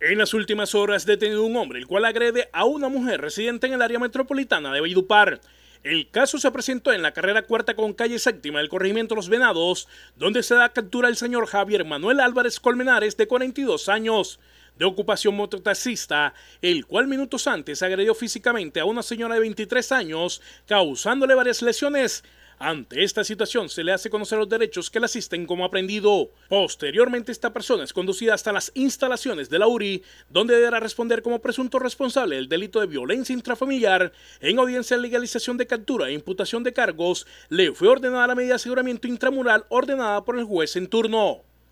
En las últimas horas detenido un hombre, el cual agrede a una mujer residente en el área metropolitana de Valledupar. El caso se presentó en la carrera cuarta con calle séptima del corregimiento Los Venados, donde se da captura al señor Javier Manuel Álvarez Colmenares, de 42 años, de ocupación mototaxista, el cual minutos antes agredió físicamente a una señora de 23 años, causándole varias lesiones ante esta situación se le hace conocer los derechos que le asisten como aprendido. Posteriormente esta persona es conducida hasta las instalaciones de la URI, donde deberá responder como presunto responsable del delito de violencia intrafamiliar. En audiencia de legalización de captura e imputación de cargos, le fue ordenada la medida de aseguramiento intramural ordenada por el juez en turno.